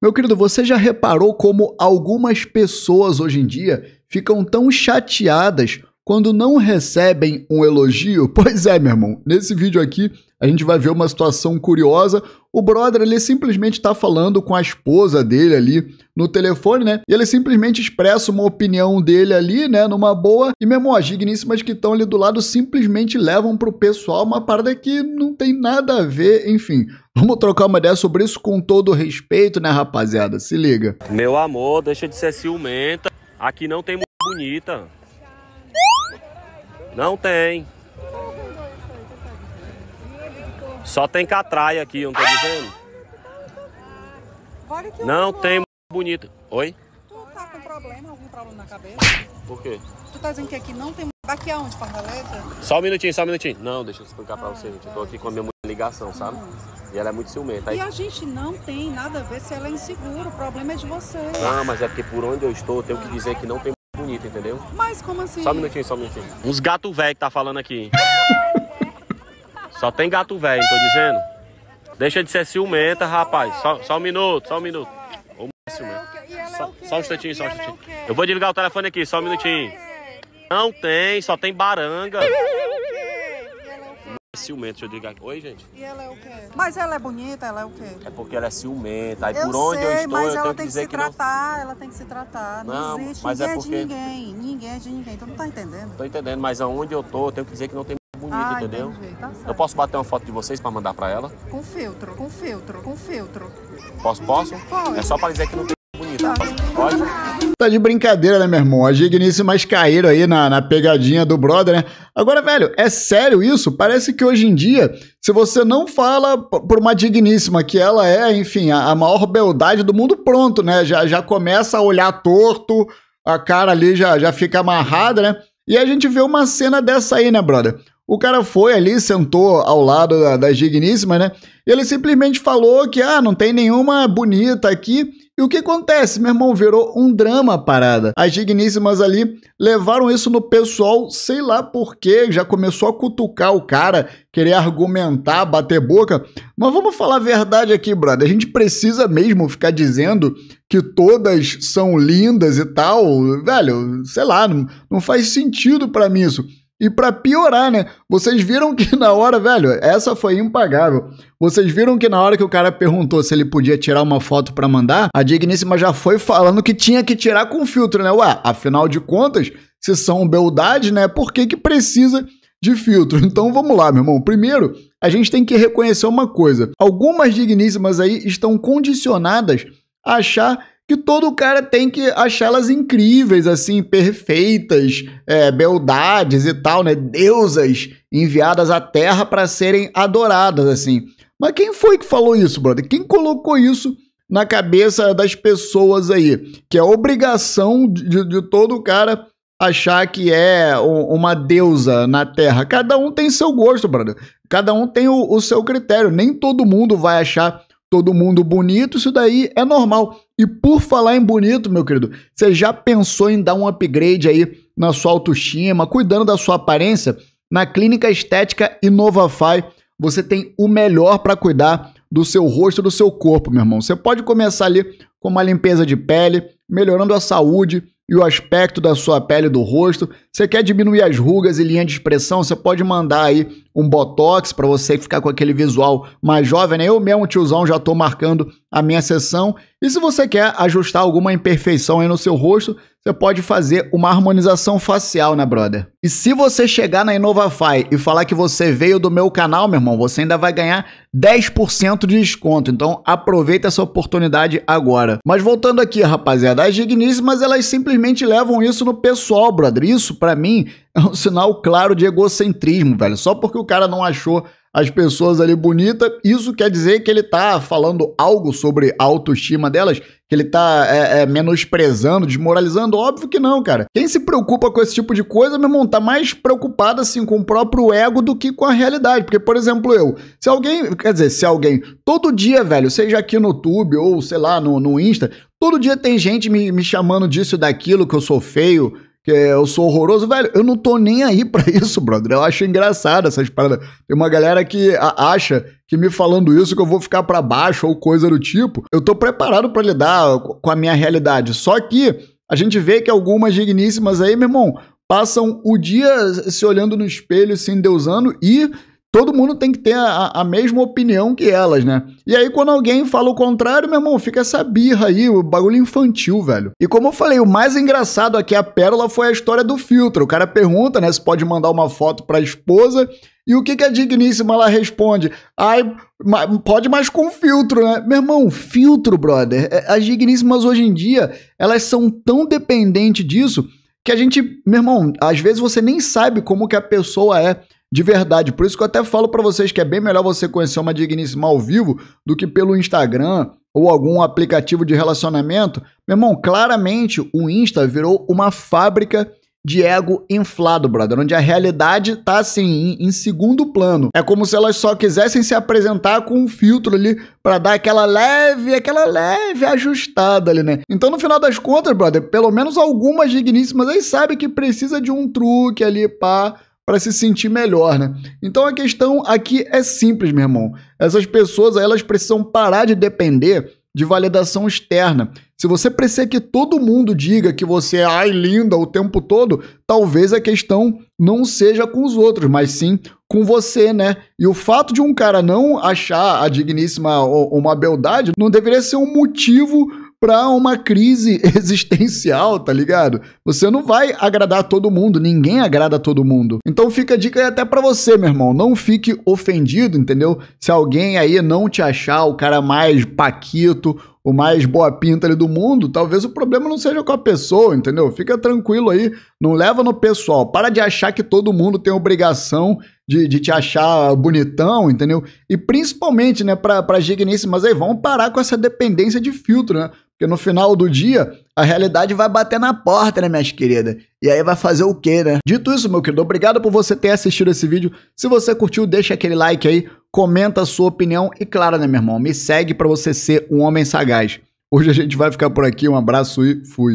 Meu querido, você já reparou como algumas pessoas hoje em dia ficam tão chateadas quando não recebem um elogio? Pois é, meu irmão, nesse vídeo aqui a gente vai ver uma situação curiosa. O brother, ele simplesmente está falando com a esposa dele ali no telefone, né? E ele simplesmente expressa uma opinião dele ali, né? Numa boa. E, meu as digníssimas que estão ali do lado simplesmente levam pro pessoal uma parada que não tem nada a ver, enfim. Vamos trocar uma ideia sobre isso com todo respeito, né, rapaziada? Se liga. Meu amor, deixa de ser ciumenta. Aqui não tem bonita. Não tem. Só tem catraia aqui, não tô dizendo? Não tem bonito. Oi? Tu tá com problema, algum problema na cabeça? Por quê? Tu tá dizendo que aqui não tem... Daqui aonde, Fortaleza? Só um minutinho, só um minutinho. Não, deixa eu explicar ah, pra você, gente. Eu tô aqui com a minha ligação, sabe? E ela é muito ciumenta. Aí... E a gente não tem nada a ver se ela é insegura. O problema é de você. Não, mas é porque por onde eu estou, eu tenho que dizer que não tem bonita, entendeu? Mas como assim? Só um minutinho, só um minutinho. Uns gato velho que tá falando aqui. só tem gato velho, tô dizendo. Deixa de ser ciumenta, rapaz. Só, só um minuto, só um minuto. Ô, é ciumenta. É só, só um instantinho, só um é instantinho. Eu vou desligar o telefone aqui, só um minutinho. Não tem, só tem baranga ciumenta, eu digo aqui. Oi, gente. E ela é o quê? Mas ela é bonita, ela é o quê? É porque ela é ciumenta. Aí eu por onde sei, eu estou, mas eu ela tenho tem que, que se que tratar, não... ela tem que se tratar. Não, não existe. Mas é ninguém é, porque... é de ninguém. Ninguém é de ninguém. Tu não tá entendendo? Tô entendendo, mas aonde eu tô, eu tenho que dizer que não tem bonito, ah, entendeu? Tá eu posso bater uma foto de vocês para mandar para ela? Com filtro, com filtro, com filtro. Posso, posso? Pode. É só para dizer que não tem bonita Tá. Pode? Ah, tá de brincadeira, né, meu irmão? As digníssimas caíram aí na, na pegadinha do brother, né? Agora, velho, é sério isso? Parece que hoje em dia, se você não fala por uma digníssima que ela é, enfim, a, a maior beldade do mundo, pronto, né? Já, já começa a olhar torto, a cara ali já, já fica amarrada, né? E a gente vê uma cena dessa aí, né, brother? O cara foi ali, sentou ao lado da, digníssima né? Ele simplesmente falou que, ah, não tem nenhuma bonita aqui. E o que acontece? Meu irmão, virou um drama a parada. As digníssimas ali levaram isso no pessoal, sei lá porquê, já começou a cutucar o cara, querer argumentar, bater boca. Mas vamos falar a verdade aqui, brother. A gente precisa mesmo ficar dizendo que todas são lindas e tal. Velho, sei lá, não, não faz sentido para mim isso. E para piorar, né? Vocês viram que na hora, velho, essa foi impagável. Vocês viram que na hora que o cara perguntou se ele podia tirar uma foto para mandar, a digníssima já foi falando que tinha que tirar com filtro, né? Ué, afinal de contas, se são beldade, né? Por que que precisa de filtro? Então vamos lá, meu irmão. Primeiro, a gente tem que reconhecer uma coisa. Algumas digníssimas aí estão condicionadas a achar que todo cara tem que achar elas incríveis, assim, perfeitas, é, beldades e tal, né? Deusas enviadas à Terra para serem adoradas, assim. Mas quem foi que falou isso, brother? Quem colocou isso na cabeça das pessoas aí? Que é obrigação de, de todo cara achar que é uma deusa na Terra. Cada um tem seu gosto, brother. Cada um tem o, o seu critério. Nem todo mundo vai achar todo mundo bonito. Isso daí é normal. E por falar em bonito, meu querido, você já pensou em dar um upgrade aí na sua autoestima, cuidando da sua aparência? Na Clínica Estética Inovafy, você tem o melhor para cuidar do seu rosto, do seu corpo, meu irmão. Você pode começar ali com uma limpeza de pele, melhorando a saúde e o aspecto da sua pele do rosto. Você quer diminuir as rugas e linha de expressão? Você pode mandar aí um botox para você ficar com aquele visual mais jovem, né? Eu mesmo, tiozão, já estou marcando a minha sessão. E se você quer ajustar alguma imperfeição aí no seu rosto, você pode fazer uma harmonização facial, né, brother? E se você chegar na Inovafy e falar que você veio do meu canal, meu irmão, você ainda vai ganhar 10% de desconto. Então aproveita essa oportunidade agora. Mas voltando aqui, rapaziada, as digníssimas elas simplesmente levam isso no pessoal, brother. Isso para mim é um sinal claro de egocentrismo, velho. Só porque o cara não achou as pessoas ali bonitas, isso quer dizer que ele tá falando algo sobre a autoestima delas, que ele tá é, é, menosprezando, desmoralizando? Óbvio que não, cara. Quem se preocupa com esse tipo de coisa, meu irmão, tá mais preocupado assim com o próprio ego do que com a realidade. Porque, por exemplo, eu, se alguém, quer dizer, se alguém, todo dia, velho, seja aqui no YouTube ou sei lá, no, no Insta, todo dia tem gente me, me chamando disso e daquilo, que eu sou feio que é, eu sou horroroso. Velho, eu não tô nem aí pra isso, brother. Eu acho engraçado essas paradas. Tem uma galera que acha que me falando isso que eu vou ficar para baixo ou coisa do tipo. Eu tô preparado para lidar com a minha realidade. Só que a gente vê que algumas digníssimas aí, meu irmão, passam o dia se olhando no espelho, se endeusando e todo mundo tem que ter a, a, mesma opinião que elas, né? E aí, quando alguém fala o contrário, meu irmão, fica essa birra aí, o bagulho infantil, velho. E como eu falei, o mais engraçado aqui, a pérola, foi a história do filtro. O cara pergunta, né, se pode mandar uma foto pra esposa. E o que, que a digníssima lá responde? Ai, pode mais com filtro, né? Meu irmão, filtro, brother. É, as digníssimas hoje em dia, elas são tão dependentes disso que a gente, meu irmão, às vezes você nem sabe como que a pessoa é de verdade. Por isso que eu até falo para vocês que é bem melhor você conhecer uma digníssima ao vivo do que pelo Instagram ou algum aplicativo de relacionamento. Meu irmão, claramente o Insta virou uma fábrica de ego inflado, brother, onde a realidade tá assim em, em segundo plano. É como se elas só quisessem se apresentar com um filtro ali para dar aquela leve, aquela leve ajustada ali, né? Então no final das contas, brother, pelo menos algumas digníssimas aí sabem que precisa de um truque ali para para se sentir melhor, né? Então a questão aqui é simples, meu irmão. Essas pessoas elas precisam parar de depender de validação externa. Se você precisa que todo mundo diga que você é ai linda o tempo todo, talvez a questão não seja com os outros, mas sim com você, né? E o fato de um cara não achar a digníssima uma beldade não deveria ser um motivo para uma crise existencial, tá ligado? Você não vai agradar todo mundo, ninguém agrada todo mundo. Então fica a dica até para você, meu irmão, não fique ofendido, entendeu? Se alguém aí não te achar o cara mais paquito o mais boa pinta ali do mundo, talvez o problema não seja com a pessoa, entendeu? Fica tranquilo aí, não leva no pessoal. Para de achar que todo mundo tem obrigação de, de te achar bonitão, entendeu? E principalmente, né, para Mas aí, vamos parar com essa dependência de filtro, né? Porque no final do dia, a realidade vai bater na porta, né, minhas queridas? E aí vai fazer o quê, né? Dito isso, meu querido, obrigado por você ter assistido esse vídeo. Se você curtiu, deixa aquele like aí comenta a sua opinião e, claro, né, meu irmão, me segue para você ser um homem sagaz. Hoje a gente vai ficar por aqui. Um abraço e fui.